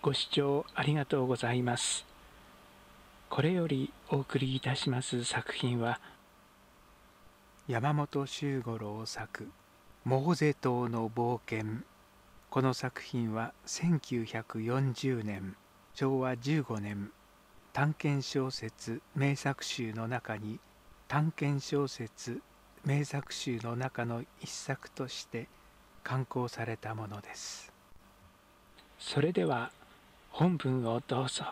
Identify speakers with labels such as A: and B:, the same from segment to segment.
A: ご視聴ありがとうございます。これよりお送りいたします作品は山本周五郎作「モーゼ島の冒険」この作品は1940年昭和15年探検小説名作集の中に探検小説名作集の中の一作として刊行されたものです。それでは本文をどうぞ。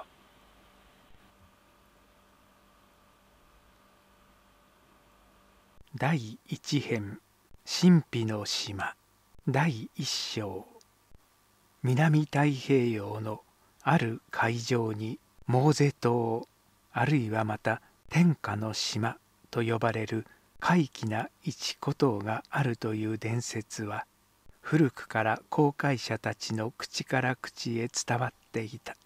A: 第1編神秘の島第1章南太平洋のある海上にモーゼ島あるいはまた天下の島と呼ばれる怪奇な一古島があるという伝説は古くから航海者たちの口から口へ伝わっていた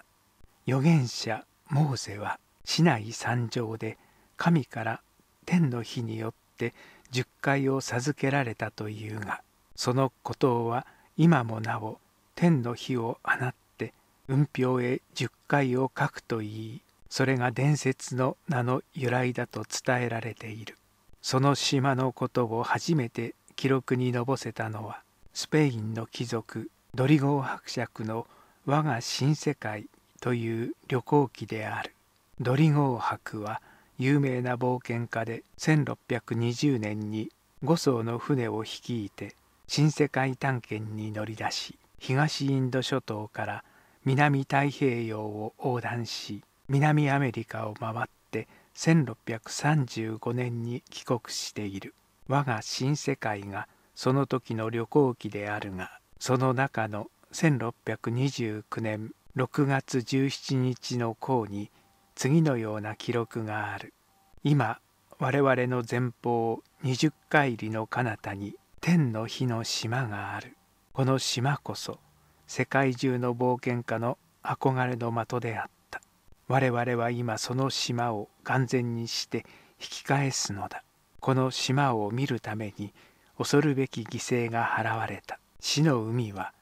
A: 預言者モーセは市内山上で神から天の日によって十回を授けられたというがその孤島は今もなお天の日を放って雲氷へ十回を書くといいそれが伝説の名の由来だと伝えられているその島のことを初めて記録にのぼせたのはスペインの貴族ドリゴー伯爵の我が新世界という旅行記であるドリゴー博は有名な冒険家で1620年に5艘の船を率いて新世界探検に乗り出し東インド諸島から南太平洋を横断し南アメリカを回って1635年に帰国している我が新世界がその時の旅行記であるがその中の1629年6月17日の項に次のような記録がある今我々の前方20回りの彼方に天の火の島があるこの島こそ世界中の冒険家の憧れの的であった我々は今その島を完全にして引き返すのだこの島を見るために恐るべき犠牲が払われた死の海は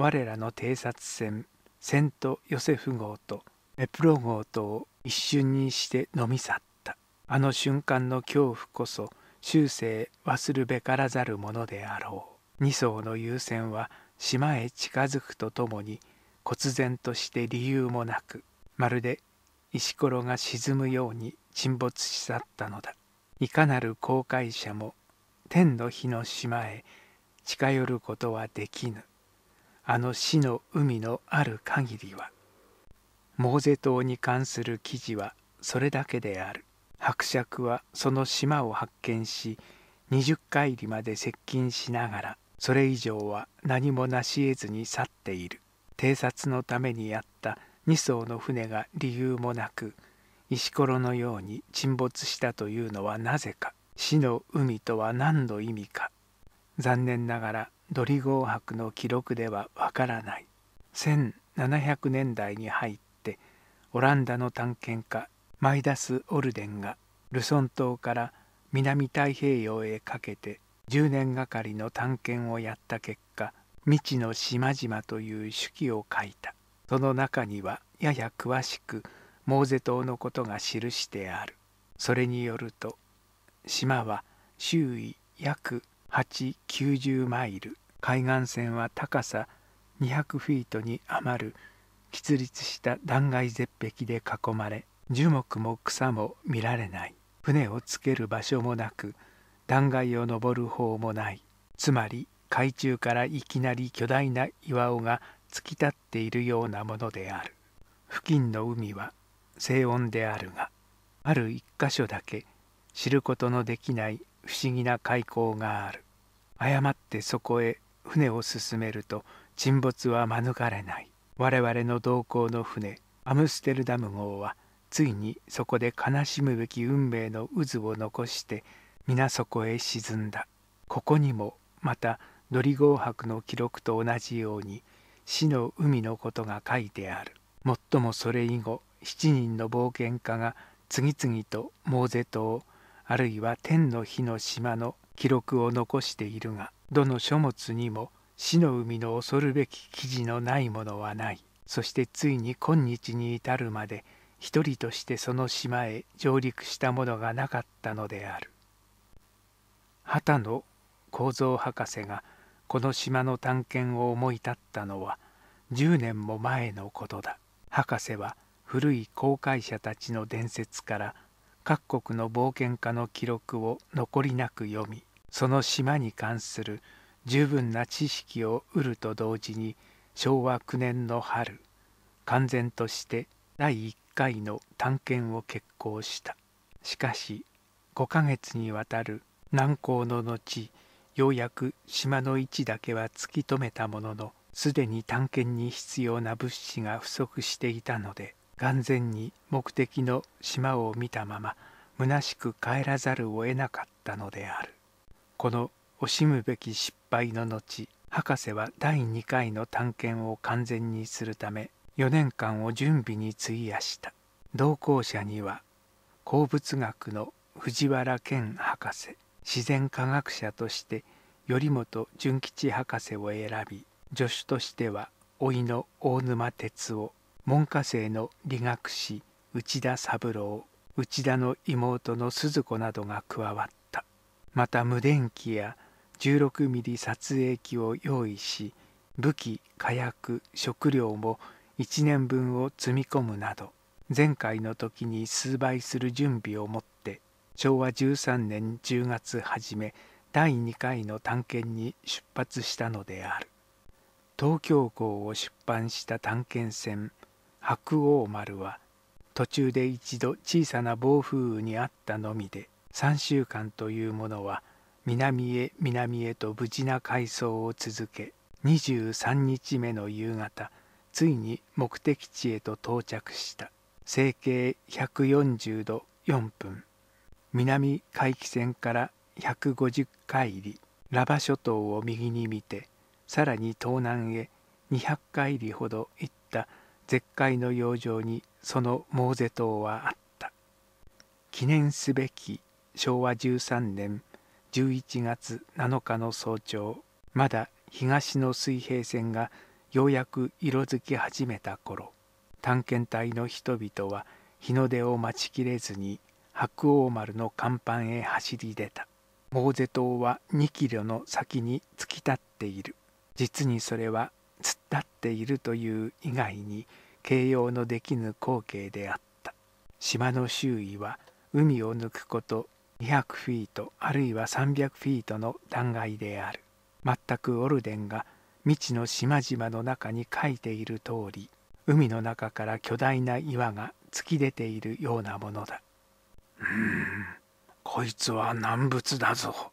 A: 我らの偵察船セント・ヨセフ号とエプロ号とを一瞬にして飲み去ったあの瞬間の恐怖こそ終生忘るべからざるものであろう2艘の優先は島へ近づくとともに忽然として理由もなくまるで石ころが沈むように沈没し去ったのだいかなる航海者も天の日の島へ近寄ることはできぬあの死の海のある限りはモーゼ島に関する記事はそれだけである伯爵はその島を発見し20回りまで接近しながらそれ以上は何も成し得ずに去っている偵察のためにやった2艘の船が理由もなく石ころのように沈没したというのはなぜか死の海とは何の意味か残念ながらドリゴー博の記録ではわからない1700年代に入ってオランダの探検家マイダス・オルデンがルソン島から南太平洋へかけて10年がかりの探検をやった結果未知の島々という手記を書いたその中にはやや詳しくモーゼ島のことが記してあるそれによると島は周囲約890マイル海岸線は高さ200フィートに余る喫立した断崖絶壁で囲まれ樹木も草も見られない船をつける場所もなく断崖を登る方もないつまり海中からいきなり巨大な岩尾が突き立っているようなものである付近の海は静穏であるがある一箇所だけ知ることのできない不思議な海溝がある誤ってそこへ船を進めると沈没は免れない我々の同行の船アムステルダム号はついにそこで悲しむべき運命の渦を残して皆そこへ沈んだここにもまたドリゴー博の記録と同じように死の海のことが書いてあるもっともそれ以後7人の冒険家が次々とモーゼ島あるいは天の火の島の記録を残しているがどの書物にも死の海の恐るべき記事のないものはないそしてついに今日に至るまで一人としてその島へ上陸したものがなかったのである畑野幸三博士がこの島の探検を思い立ったのは10年も前のことだ博士は古い航海者たちの伝説から各国の冒険家の記録を残りなく読みその島に関する十分な知識を得ると同時に昭和9年の春完全として第1回の探検を決行したしかし5ヶ月にわたる難航の後ようやく島の位置だけは突き止めたもののすでに探検に必要な物資が不足していたので眼前に目的の島を見たまま虚しく帰らざるを得なかったのである。この惜しむべき失敗の後博士は第2回の探検を完全にするため4年間を準備に費やした同行者には鉱物学の藤原健博士自然科学者として頼本純吉博士を選び助手としては甥の大沼哲夫門下生の理学士内田三郎内田の妹の鈴子などが加わったまた無電機や 16mm 撮影機を用意し武器火薬食料も1年分を積み込むなど前回の時に数倍する準備をもって昭和13年10月初め第2回の探検に出発したのである東京港を出版した探検船白鸚丸は途中で一度小さな暴風雨にあったのみで3週間というものは南へ南へと無事な回送を続け23日目の夕方ついに目的地へと到着した整形140度4分南海岸線から150海里ラバ諸島を右に見てさらに東南へ200海里ほど行った絶海の洋上にそのモーゼ島はあった記念すべき昭和13年11月7日の早朝まだ東の水平線がようやく色づき始めた頃探検隊の人々は日の出を待ちきれずに白鸚丸の甲板へ走り出たモーゼ島は2キロの先に突き立っている実にそれは突っ立っているという以外に形容のできぬ光景であった島の周囲は海を抜くこと200フィートあるいは300フィートの断崖である全くオルデンが未知の島々の中に書いている通り海の中から巨大な岩が突き出ているようなものだうーんこいつは難物だぞ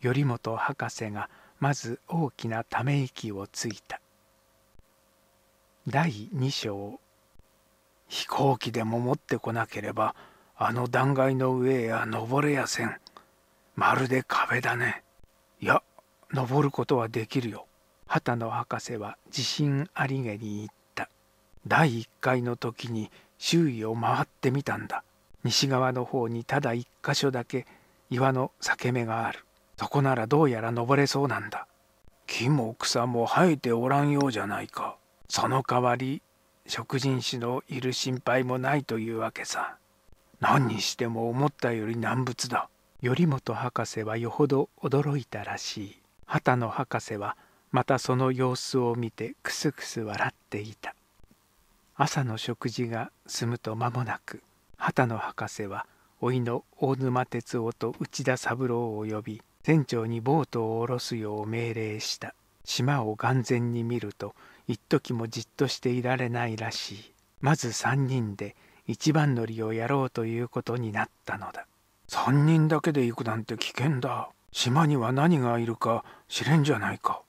A: 頼元博士がまず大きなため息をついた第2章飛行機でも持ってこなければあの断崖の上や登れやせん。まるで壁だね。いや、登ることはできるよ。畑野博士は自信ありげに言った。第1回の時に周囲を回ってみたんだ。西側の方にただ一箇所だけ岩の裂け目がある。そこならどうやら登れそうなんだ。木も草も生えておらんようじゃないか。その代わり、食人種のいる心配もないというわけさ。何にしても思ったより難物だ頼元博士はよほど驚いたらしい畑野博士はまたその様子を見てくすくす笑っていた朝の食事が済むと間もなく畑野博士は甥いの大沼哲夫と内田三郎を呼び船長にボートを下ろすよう命令した島を眼前に見ると一時もじっとしていられないらしいまず3人で一番乗りをやろうということになったのだ3人だけで行くなんて危険だ島には何がいるか知れんじゃないか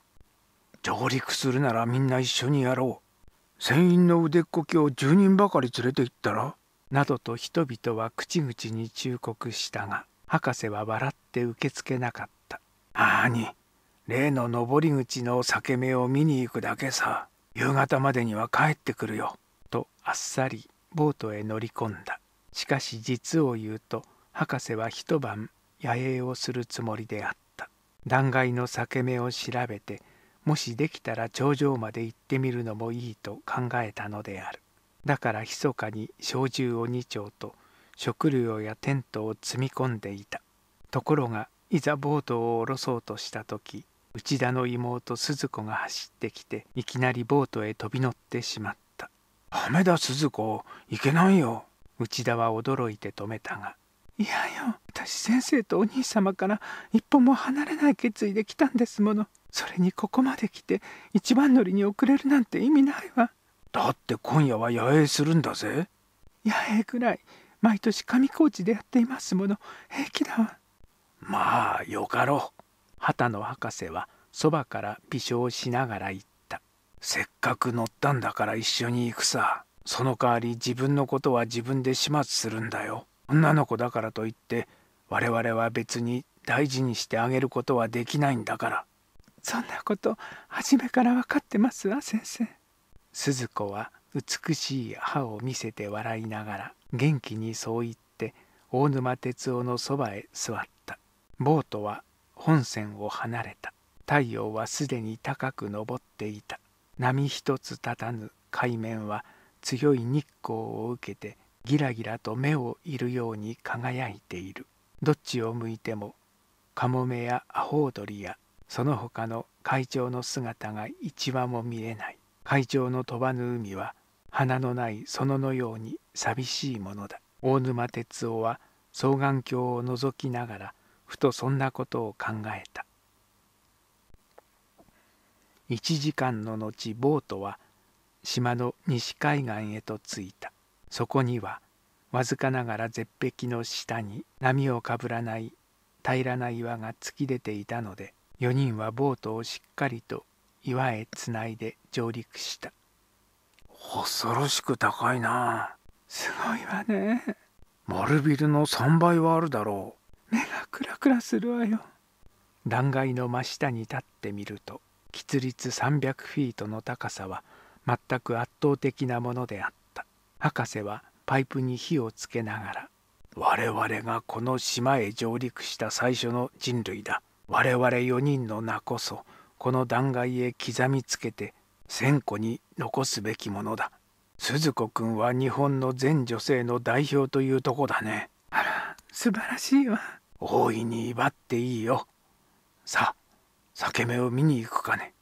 A: 上陸するならみんな一緒にやろう船員の腕っこきを10人ばかり連れて行ったらなどと人々は口々に忠告したが博士は笑って受け付けなかったなあに例の登り口の裂け目を見に行くだけさ夕方までには帰ってくるよとあっさりボートへ乗り込んだしかし実を言うと博士は一晩野営をするつもりであった断崖の裂け目を調べてもしできたら頂上まで行ってみるのもいいと考えたのであるだから密かに小銃を2丁と食料やテントを積み込んでいたところがいざボートを下ろそうとした時内田の妹鈴子が走ってきていきなりボートへ飛び乗ってしまった雨だ鈴子いけないよ内田は驚いて止めたがいやよ私先生とお兄様から一歩も離れない決意で来たんですものそれにここまで来て一番乗りに遅れるなんて意味ないわだって今夜は野営するんだぜ野営くらい毎年上高地でやっていますもの平気だわまあよかろう畑野博士はそばから微笑しながら言せっかく乗ったんだから一緒に行くさその代わり自分のことは自分で始末するんだよ女の子だからといって我々は別に大事にしてあげることはできないんだからそんなこと初めから分かってますわ先生鈴子は美しい歯を見せて笑いながら元気にそう言って大沼哲夫のそばへ座ったボートは本線を離れた太陽はすでに高く昇っていた波一つ立たぬ海面は強い日光を受けてギラギラと目をいるように輝いているどっちを向いてもカモメやアホウドリやその他の会長の姿が一羽も見えない会長の飛ばぬ海は花のない園のように寂しいものだ大沼哲夫は双眼鏡を覗きながらふとそんなことを考えた1時間の後ボートは島の西海岸へと着いたそこにはわずかながら絶壁の下に波をかぶらない平らな岩が突き出ていたので4人はボートをしっかりと岩へつないで上陸した恐ろしく高いなすごいわね丸ビルの3倍はあるだろう目がクラクラするわよ断崖の真下に立ってみると喫立300フィートの高さは全く圧倒的なものであった博士はパイプに火をつけながら我々がこの島へ上陸した最初の人類だ我々4人の名こそこの断崖へ刻みつけて千個に残すべきものだ鈴子くんは日本の全女性の代表というとこだねあら素晴らしいわ大いに威張っていいよさあ裂け目を見に行くかね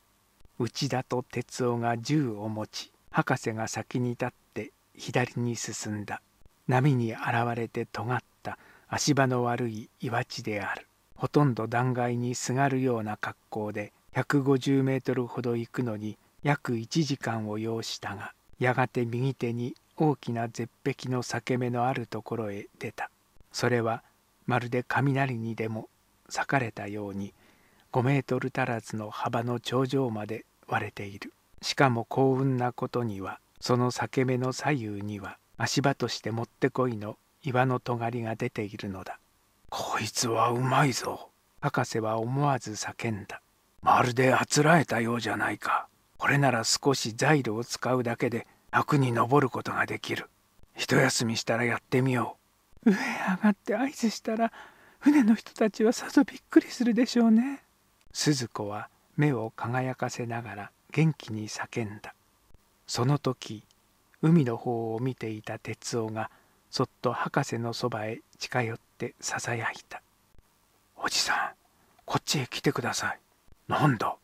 A: 内田と哲夫が銃を持ち博士が先に立って左に進んだ波に現れて尖った足場の悪い岩地であるほとんど断崖にすがるような格好で150メートルほど行くのに約1時間を要したがやがて右手に大きな絶壁の裂け目のあるところへ出たそれはまるで雷にでも裂かれたように5メートル足らずの幅の頂上まで割れているしかも幸運なことにはその裂け目の左右には足場としてもってこいの岩の尖りが出ているのだこいつはうまいぞ博士は思わず叫んだまるであつらえたようじゃないかこれなら少しザイルを使うだけで楽に登ることができる一休みしたらやってみよう上へ上がって合図したら船の人たちはさぞびっくりするでしょうね鈴子は目を輝かせながら元気に叫んだその時海の方を見ていた哲夫がそっと博士のそばへ近寄ってささやいた「おじさんこっちへ来てください」「何だ?」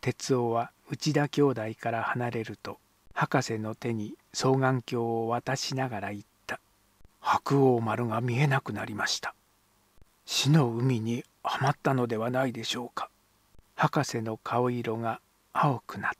A: 哲夫は内田兄弟から離れると博士の手に双眼鏡を渡しながら言った「白鸚丸が見えなくなりました」「死の海にはまったのではないでしょうか」博士の顔色が青くなった。